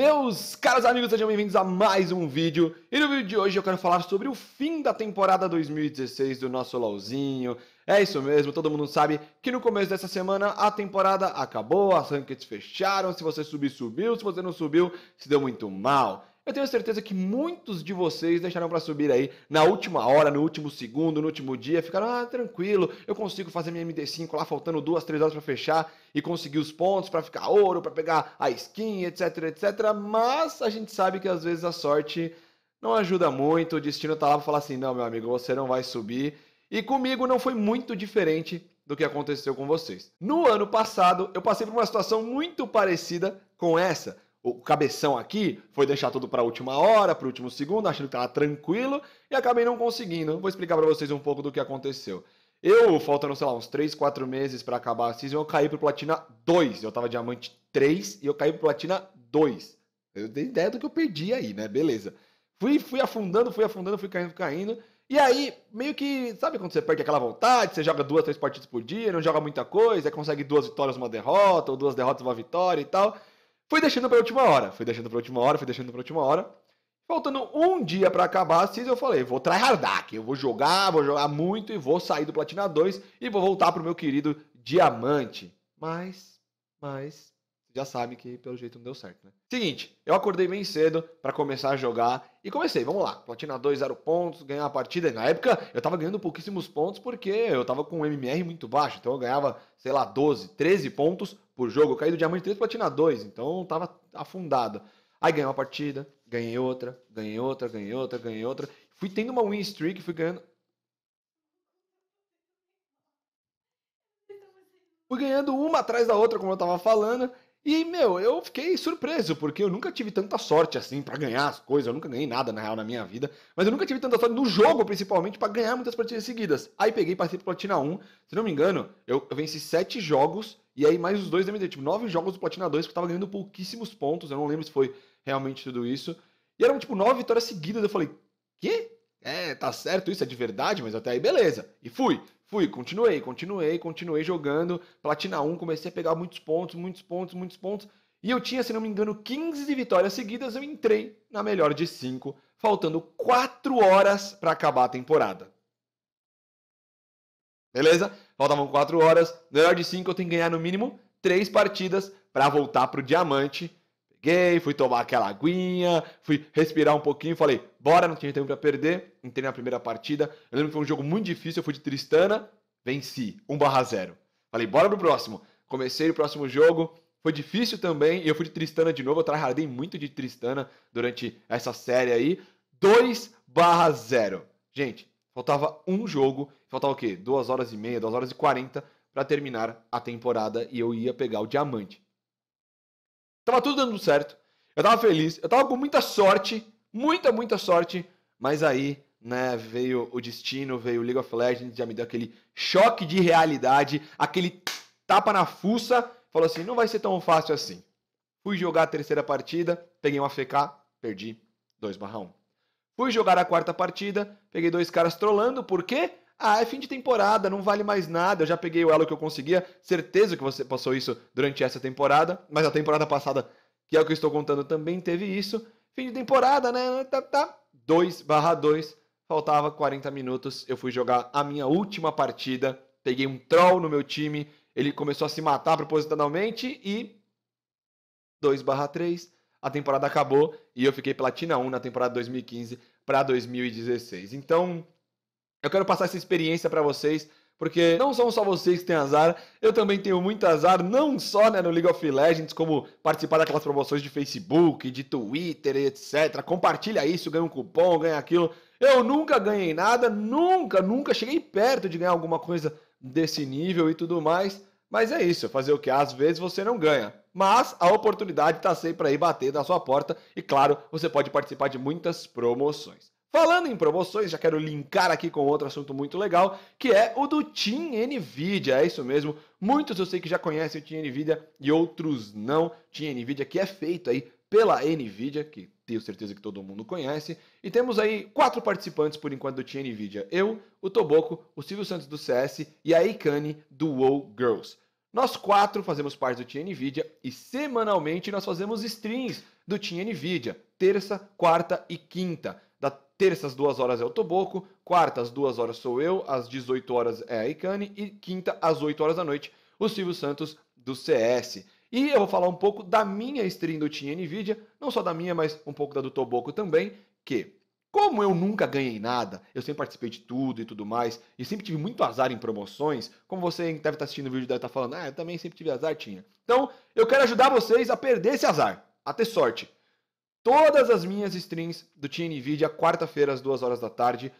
Meus caros amigos, sejam bem-vindos a mais um vídeo. E no vídeo de hoje eu quero falar sobre o fim da temporada 2016 do nosso LoLzinho. É isso mesmo, todo mundo sabe que no começo dessa semana a temporada acabou, as rankings fecharam, se você subir, subiu, se você não subiu, se deu muito mal. Eu tenho certeza que muitos de vocês deixaram para subir aí na última hora, no último segundo, no último dia, ficaram, ah, tranquilo, eu consigo fazer minha MD5 lá faltando duas, três horas para fechar e conseguir os pontos para ficar ouro, para pegar a skin, etc, etc. Mas a gente sabe que às vezes a sorte não ajuda muito, o destino tá lá para falar assim: não, meu amigo, você não vai subir. E comigo não foi muito diferente do que aconteceu com vocês. No ano passado, eu passei por uma situação muito parecida com essa o cabeção aqui foi deixar tudo para a última hora, para o último segundo, achando que estava tranquilo e acabei não conseguindo. Vou explicar para vocês um pouco do que aconteceu. Eu, faltando, sei lá, uns 3, 4 meses para acabar a season, eu caí para Platina 2. Eu estava diamante 3 e eu caí para Platina 2. Eu dei ideia do que eu perdi aí, né? Beleza. Fui, fui afundando, fui afundando, fui caindo, caindo. E aí, meio que, sabe quando você perde aquela vontade, você joga duas, três partidas por dia, não joga muita coisa, consegue duas vitórias, uma derrota, ou duas derrotas, uma vitória e tal. Foi deixando para última hora, foi deixando para última hora, foi deixando para última hora. Faltando um dia para acabar a season, eu falei, vou tryhardar aqui, eu vou jogar, vou jogar muito e vou sair do Platina 2 e vou voltar pro meu querido Diamante. Mas, mas, já sabe que pelo jeito não deu certo, né? Seguinte, eu acordei bem cedo para começar a jogar e comecei, vamos lá, Platina 2, zero pontos, ganhar a partida. Na época eu tava ganhando pouquíssimos pontos porque eu tava com um MMR muito baixo, então eu ganhava, sei lá, 12, 13 pontos por jogo. Eu caí do diamante 3 platina 2, então tava afundado. Aí ganhei uma partida, ganhei outra, ganhei outra, ganhei outra, ganhei outra. Fui tendo uma win streak, fui ganhando. Fui ganhando uma atrás da outra, como eu tava falando. E, meu, eu fiquei surpreso, porque eu nunca tive tanta sorte assim para ganhar as coisas. Eu nunca ganhei nada, na real, na minha vida. Mas eu nunca tive tanta sorte no jogo, principalmente, para ganhar muitas partidas seguidas. Aí peguei e passei pro Platina 1. Se não me engano, eu venci 7 jogos e aí mais os dois do MD, tipo, nove jogos do Platina 2 que tava ganhando pouquíssimos pontos, eu não lembro se foi realmente tudo isso. E eram, tipo, nove vitórias seguidas, eu falei, quê? É, tá certo isso, é de verdade, mas até aí beleza. E fui, fui, continuei, continuei, continuei jogando. Platina 1, comecei a pegar muitos pontos, muitos pontos, muitos pontos. E eu tinha, se não me engano, 15 vitórias seguidas, eu entrei na melhor de 5, faltando 4 horas para acabar a temporada. Beleza? faltavam 4 horas. No melhor de 5, eu tenho que ganhar no mínimo 3 partidas para voltar para o diamante. Peguei, fui tomar aquela aguinha, fui respirar um pouquinho, falei, bora, não tinha tempo para perder. Entrei na primeira partida. Eu lembro que foi um jogo muito difícil, eu fui de Tristana, venci, 1/0. Falei, bora pro próximo. Comecei o próximo jogo, foi difícil também, e eu fui de Tristana de novo, eu tryhardei muito de Tristana durante essa série aí. 2/0. Gente, Faltava um jogo, faltava o quê? Duas horas e meia, duas horas e quarenta para terminar a temporada e eu ia pegar o diamante. Tava tudo dando certo, eu tava feliz, eu tava com muita sorte, muita, muita sorte, mas aí, né, veio o destino, veio o League of Legends, já me deu aquele choque de realidade, aquele tapa na fuça, falou assim: não vai ser tão fácil assim. Fui jogar a terceira partida, peguei uma FK, perdi 2 1. Fui jogar a quarta partida, peguei dois caras trolando, por quê? Ah, é fim de temporada, não vale mais nada. Eu já peguei o elo que eu conseguia. Certeza que você passou isso durante essa temporada, mas a temporada passada, que é o que eu estou contando, também teve isso. Fim de temporada, né? Tá, tá. 2 barra 2. Faltava 40 minutos. Eu fui jogar a minha última partida. Peguei um troll no meu time. Ele começou a se matar propositalmente e. 2 barra 3 a temporada acabou e eu fiquei platina 1 na temporada 2015 para 2016. Então, eu quero passar essa experiência para vocês, porque não são só vocês que têm azar, eu também tenho muito azar, não só né, no League of Legends, como participar daquelas promoções de Facebook, de Twitter, etc. Compartilha isso, ganha um cupom, ganha aquilo. Eu nunca ganhei nada, nunca, nunca cheguei perto de ganhar alguma coisa desse nível e tudo mais. Mas é isso, fazer o que? Às vezes você não ganha, mas a oportunidade está sempre aí bater na sua porta e, claro, você pode participar de muitas promoções. Falando em promoções, já quero linkar aqui com outro assunto muito legal, que é o do Team NVIDIA. É isso mesmo. Muitos eu sei que já conhecem o Team NVIDIA e outros não. Team NVIDIA que é feito aí pela Nvidia, que tenho certeza que todo mundo conhece. E temos aí quatro participantes por enquanto do Team Nvidia: eu, o Toboco, o Silvio Santos do CS e a Ikane do WoW Girls. Nós quatro fazemos parte do Team Nvidia e semanalmente nós fazemos streams do Team Nvidia, terça, quarta e quinta. Da terça às duas horas é o Toboco, quarta às duas horas sou eu, às 18 horas é a Ikane e quinta às 8 horas da noite o Silvio Santos do CS. E eu vou falar um pouco da minha stream do Team NVIDIA, não só da minha, mas um pouco da do Toboco também, que como eu nunca ganhei nada, eu sempre participei de tudo e tudo mais, e sempre tive muito azar em promoções, como você deve estar assistindo o vídeo deve estar falando, ah, eu também sempre tive azar, tinha. Então, eu quero ajudar vocês a perder esse azar, a ter sorte. Todas as minhas streams do Team NVIDIA, quarta-feira, às 2 horas da tarde,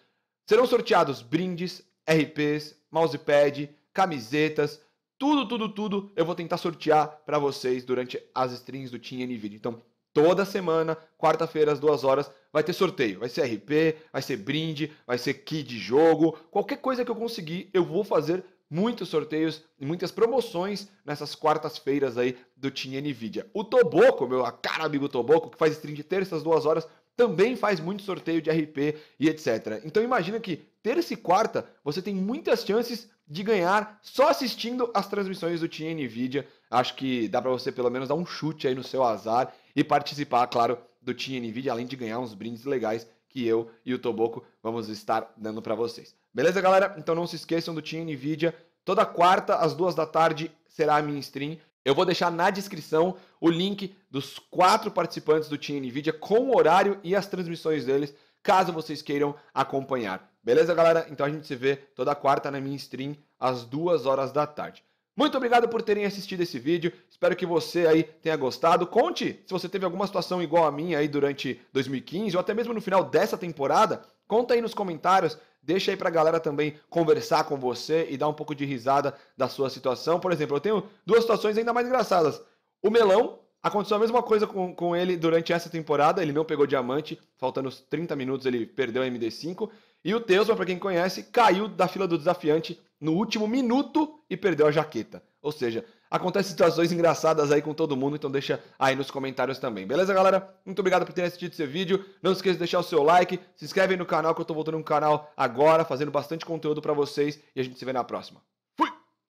serão sorteados brindes, RPs, mousepad, camisetas, tudo, tudo, tudo eu vou tentar sortear para vocês durante as strings do Team NVIDIA. Então, toda semana, quarta-feira às duas horas, vai ter sorteio. Vai ser RP, vai ser brinde, vai ser kit de jogo, qualquer coisa que eu conseguir, eu vou fazer muitos sorteios e muitas promoções nessas quartas-feiras aí do Team Nvidia. O Toboco, meu cara amigo Toboco, que faz stream de terça às duas horas, também faz muito sorteio de RP e etc. Então imagina que terça e quarta você tem muitas chances de ganhar só assistindo as transmissões do Team Nvidia. Acho que dá para você pelo menos dar um chute aí no seu azar e participar, claro, do Team Nvidia, além de ganhar uns brindes legais que eu e o Toboco vamos estar dando para vocês. Beleza, galera? Então não se esqueçam do Team Nvidia. Toda quarta, às duas da tarde, será a minha stream. Eu vou deixar na descrição o link dos quatro participantes do Team Nvidia com o horário e as transmissões deles caso vocês queiram acompanhar. Beleza, galera? Então a gente se vê toda quarta na minha stream às duas horas da tarde. Muito obrigado por terem assistido esse vídeo. Espero que você aí tenha gostado. Conte se você teve alguma situação igual a minha aí durante 2015 ou até mesmo no final dessa temporada. Conta aí nos comentários, deixa aí pra galera também conversar com você e dar um pouco de risada da sua situação. Por exemplo, eu tenho duas situações ainda mais engraçadas. O melão Aconteceu a mesma coisa com, com ele durante essa temporada. Ele não pegou diamante, faltando 30 minutos ele perdeu a MD5. E o Teusman, para quem conhece, caiu da fila do desafiante no último minuto e perdeu a jaqueta. Ou seja, acontecem situações engraçadas aí com todo mundo, então deixa aí nos comentários também. Beleza, galera? Muito obrigado por ter assistido esse vídeo. Não esqueça de deixar o seu like, se inscreve aí no canal que eu tô voltando no canal agora, fazendo bastante conteúdo para vocês e a gente se vê na próxima.